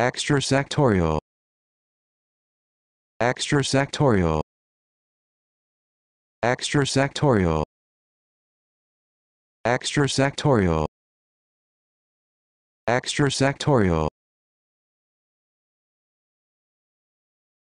extrasectorial extrasectorial extrasectorial extrasectorial extrasectorial